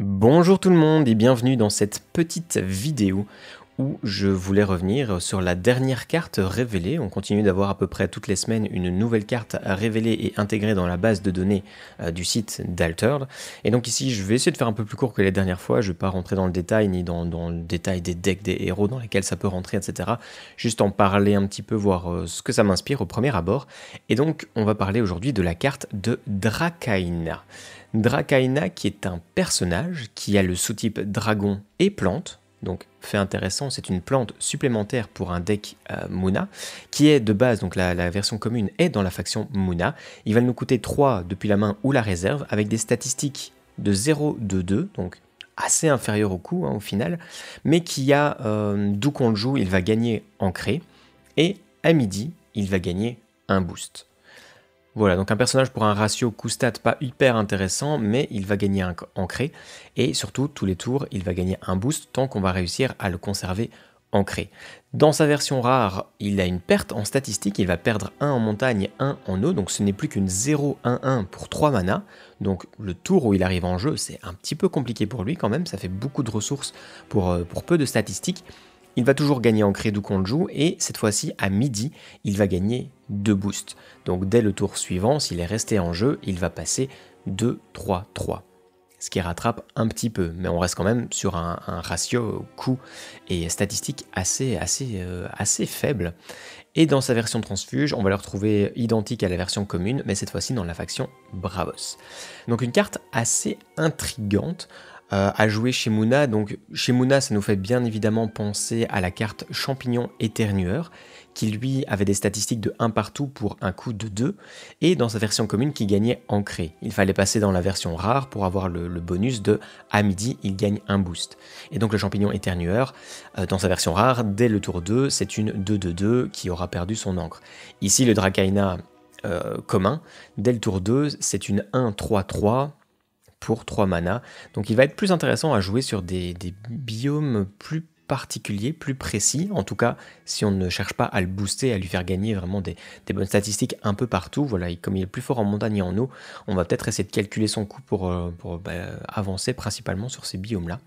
Bonjour tout le monde et bienvenue dans cette petite vidéo où je voulais revenir sur la dernière carte révélée. On continue d'avoir à peu près toutes les semaines une nouvelle carte révélée et intégrée dans la base de données euh, du site d'Altered. Et donc ici, je vais essayer de faire un peu plus court que les dernières fois. Je ne vais pas rentrer dans le détail, ni dans, le détail des decks des héros dans lesquels ça peut rentrer, etc. Juste en parler un petit peu, voir euh, ce que ça m'inspire au premier abord. Et donc, on va parler aujourd'hui de la carte de Drakaina. Drakaina qui est un personnage qui a le sous-type dragon et plante, donc, fait intéressant, c'est une plante supplémentaire pour un deck euh, Muna, qui est de base, donc la, version commune est dans la faction Muna. Il va nous coûter 3 depuis la main ou la réserve, avec des statistiques de 0, de 2, donc assez inférieur au coût hein, au final, mais qui a, euh, d'où qu'on le joue, il va gagner ancré, et à midi, il va gagner un boost. Voilà, donc un personnage pour un ratio coût-stat pas hyper intéressant, mais il va gagner un ancré, et surtout, tous les tours, il va gagner un boost tant qu'on va réussir à le conserver ancré. Dans sa version rare, il a une perte en statistique, il va perdre 1 en montagne, 1 en eau, donc ce n'est plus qu'une 0-1-1 pour 3 mana. Donc le tour où il arrive en jeu, c'est un petit peu compliqué pour lui quand même, ça fait beaucoup de ressources pour euh, peu de statistiques il va toujours gagner en crédit qu'on joue, et cette fois-ci, à midi, il va gagner 2 boosts. Donc dès le tour suivant, s'il est resté en jeu, il va passer 2-3-3 ce qui rattrape un petit peu, mais on reste quand même sur un, ratio coût et statistique assez, assez, euh, assez faible. Et dans sa version transfuge, on va le retrouver identique à la version commune, mais cette fois-ci dans la faction Bravos. Donc une carte assez intrigante. Euh, à jouer chez Mouna. Donc chez Mouna, ça nous fait bien évidemment penser à la carte champignon éternueur, qui lui avait des statistiques de 1 partout pour un coup de 2, et dans sa version commune qui gagnait ancré. Il fallait passer dans la version rare pour avoir le, bonus de à midi, il gagne un boost. Et donc le champignon éternueur, euh, dans sa version rare, dès le tour 2, c'est une 2-2-2 qui aura perdu son ancre. Ici, le Dracaina euh, commun, dès le tour 2, c'est une 1-3-3 pour 3 mana, Donc il va être plus intéressant à jouer sur des, biomes plus particuliers, plus précis, en tout cas si on ne cherche pas à le booster, à lui faire gagner vraiment des, bonnes statistiques un peu partout, voilà, comme il est plus fort en montagne et en eau, on va peut-être essayer de calculer son coût pour, euh, bah, avancer principalement sur ces biomes-là.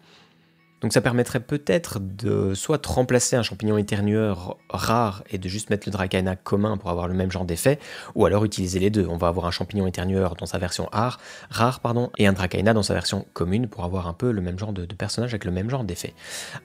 Donc ça permettrait peut-être de soit remplacer un champignon éternueur rare et de juste mettre le Dracaena commun pour avoir le même genre d'effet, ou alors utiliser les deux. On va avoir un champignon éternueur dans sa version rare, pardon, et un Dracaena dans sa version commune pour avoir un peu le même genre de, personnage avec le même genre d'effet.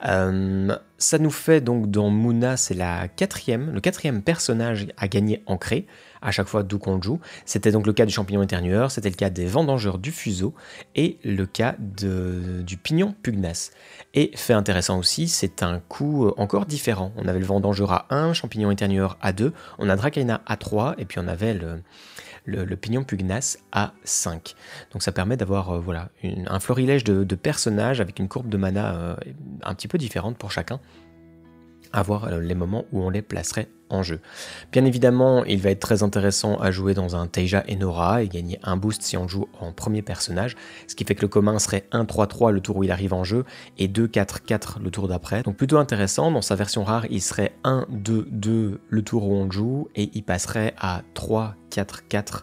Euh, ça nous fait donc dans Muna, c'est la quatrième, le quatrième personnage à gagner ancré, à chaque fois d'où qu'on joue. C'était donc le cas du champignon éternueur, c'était le cas des vendangeurs du fuseau et le cas du pignon pugnace. Et fait intéressant aussi, c'est un coup euh, encore différent. On avait le vendangeur à 1, champignon éternueur à 2, on a dracaina à 3 et puis on avait le, pignon pugnace à 5. Donc ça permet d'avoir euh, voilà, un florilège de, personnages avec une courbe de mana euh, un petit peu différente pour chacun à voir euh, les moments où on les placerait en jeu. Bien évidemment, il va être très intéressant à jouer dans un Teja Enora et gagner un boost si on joue en premier personnage, ce qui fait que le commun serait 1-3-3 le tour où il arrive en jeu et 2-4-4 le tour d'après. Donc plutôt intéressant, dans sa version rare, il serait 1-2-2 le tour où on joue et il passerait à 3-4-4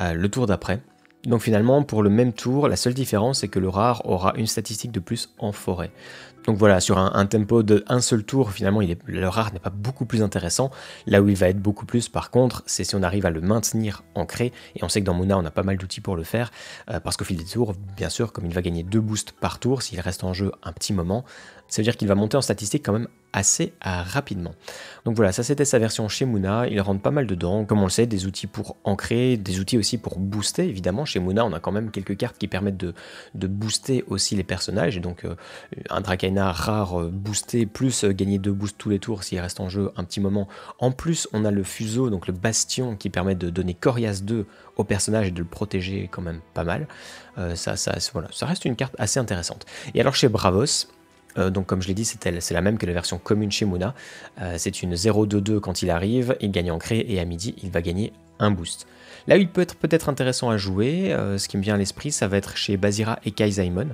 euh, le tour d'après. Donc finalement, pour le même tour, la seule différence c'est que le rare aura une statistique de plus en forêt. Donc voilà, sur un, tempo de un seul tour, finalement, il est, le rare n'est pas beaucoup plus intéressant. Là où il va être beaucoup plus, par contre, c'est si on arrive à le maintenir ancré. Et on sait que dans Mona, on a pas mal d'outils pour le faire, euh, parce qu'au fil des tours, bien sûr, comme il va gagner deux boosts par tour, s'il reste en jeu un petit moment, ça veut dire qu'il va monter en statistique quand même assez euh, rapidement. Donc voilà, ça c'était sa version chez Muna, il rentre pas mal dedans, comme on le sait, des outils pour ancrer, des outils aussi pour booster, évidemment, chez Muna, on a quand même quelques cartes qui permettent de, booster aussi les personnages, et donc euh, un Dracaena rare euh, boosté, plus gagner deux boosts tous les tours s'il reste en jeu un petit moment. En plus, on a le fuseau, donc le bastion, qui permet de donner Corias 2 au personnage et de le protéger quand même pas mal. ça, ça, voilà, ça reste une carte assez intéressante. Et alors chez Bravos, euh, donc comme je l'ai dit, c'est la même que la version commune chez Muna. Euh, c'est une 0-2-2 quand il arrive, il gagne en cré et à midi, il va gagner un boost. Là où il peut être peut-être intéressant à jouer, euh, ce qui me vient à l'esprit, ça va être chez Basira et Kai Zaimon.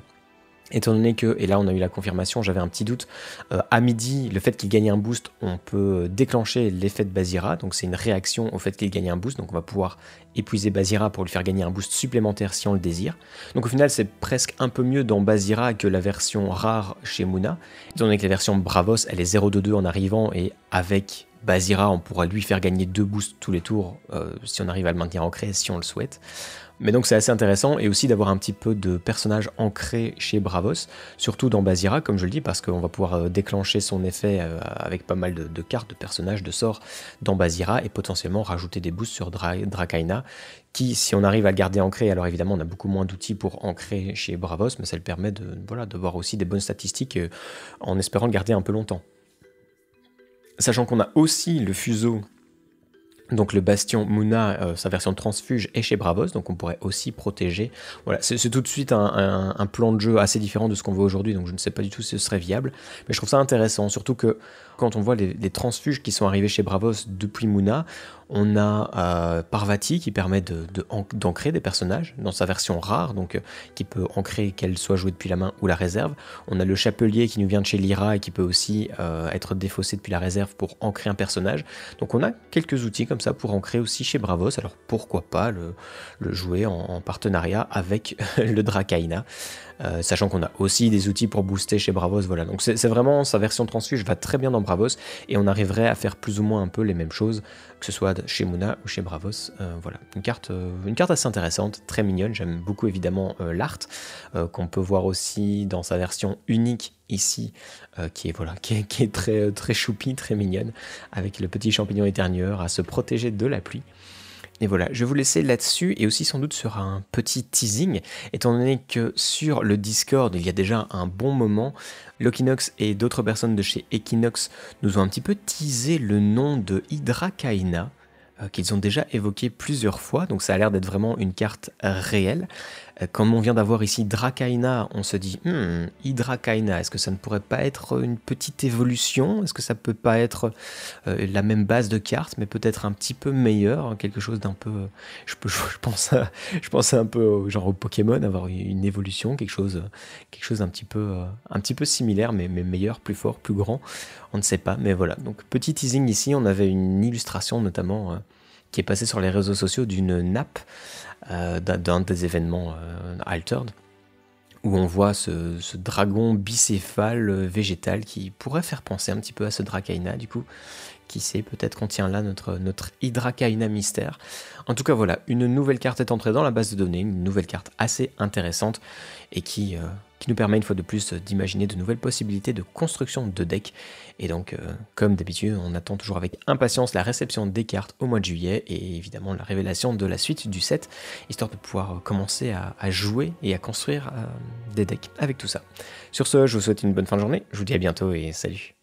Étant donné que, et là on a eu la confirmation, j'avais un petit doute, euh, à midi, le fait qu'il gagne un boost, on peut euh, déclencher l'effet de Basira, donc c'est une réaction au fait qu'il gagne un boost, donc on va pouvoir épuiser Basira pour lui faire gagner un boost supplémentaire si on le désire. Donc au final c'est presque un peu mieux dans Basira que la version rare chez Muna, étant donné que la version Bravos elle est 0 en arrivant et avec Basira, on pourra lui faire gagner deux boosts tous les tours euh, si on arrive à le maintenir ancré, si on le souhaite. Mais donc c'est assez intéressant et aussi d'avoir un petit peu de personnages ancrés chez Bravos, surtout dans Basira, comme je le dis, parce qu'on va pouvoir euh, déclencher son effet euh, avec pas mal de, cartes, de personnages, de sorts dans Basira et potentiellement rajouter des boosts sur Dra'kaina, qui, si on arrive à le garder ancré, alors évidemment on a beaucoup moins d'outils pour ancrer chez Bravos, mais ça le permet de voilà, d'avoir aussi des bonnes statistiques en espérant le garder un peu longtemps sachant qu'on a aussi le fuseau, donc le bastion Muna, euh, sa version de transfuge est chez Bravos, donc on pourrait aussi protéger. Voilà, c'est tout de suite un, plan de jeu assez différent de ce qu'on voit aujourd'hui, donc je ne sais pas du tout si ce serait viable, mais je trouve ça intéressant, surtout que quand on voit les, les transfuges qui sont arrivés chez Bravos depuis Muna, on a euh, Parvati qui permet d'ancrer des personnages dans sa version rare, donc euh, qui peut ancrer qu'elle soit jouée depuis la main ou la réserve. On a le chapelier qui nous vient de chez Lyra et qui peut aussi euh, être défaussé depuis la réserve pour ancrer un personnage. Donc on a quelques outils comme ça pour ancrer aussi chez Bravos. Alors pourquoi pas le, jouer en, partenariat avec le Dracaïna sachant qu'on a aussi des outils pour booster chez Bravos. Voilà, donc c'est vraiment sa version transfuge va très bien dans Bravos et on arriverait à faire plus ou moins un peu les mêmes choses, que ce soit chez Muna ou chez Bravos. Euh, voilà, une carte, euh, une carte assez intéressante, très mignonne. J'aime beaucoup évidemment euh, l'art qu'on peut voir aussi dans sa version unique ici, qui est voilà, qui est, très très choupi, très mignonne, avec le petit champignon éternueur à se protéger de la pluie. Et voilà, je vais vous laisser là-dessus et aussi sans doute sur un petit teasing, étant donné que sur le Discord, il y a déjà un bon moment, Lokinox et d'autres personnes de chez Equinox nous ont un petit peu teasé le nom de Hydra Kaina euh, qu'ils ont déjà évoqué plusieurs fois, donc ça a l'air d'être vraiment une carte réelle. Comme on vient d'avoir ici Dracaina, on se dit hmm, Hydracaina, est-ce que ça ne pourrait pas être une petite évolution Est-ce que ça peut pas être euh, la même base de cartes, mais peut-être un petit peu meilleur hein, Quelque chose d'un peu. je, pense je pense un peu au, genre Pokémon, avoir une évolution, quelque chose, quelque chose d'un petit peu, euh, un petit peu similaire, mais, mais meilleur, plus fort, plus grand. On ne sait pas, mais voilà. Donc petit teasing ici, on avait une illustration notamment euh, qui est passé sur les réseaux sociaux d'une nappe euh, d'un des événements euh, Altered, où on voit ce, dragon bicéphale euh, végétal qui pourrait faire penser un petit peu à ce Dracaïna du coup. Qui sait, peut-être qu'on tient là notre, notre mystère. En tout cas, voilà, une nouvelle carte est entrée dans la base de données, une nouvelle carte assez intéressante et qui, qui nous permet une fois de plus euh, d'imaginer de nouvelles possibilités de construction de decks. Et donc, euh, comme d'habitude, on attend toujours avec impatience la réception des cartes au mois de juillet et évidemment la révélation de la suite du set, histoire de pouvoir euh, commencer à, jouer et à construire des decks avec tout ça. Sur ce, je vous souhaite une bonne fin de journée, je vous dis à bientôt et salut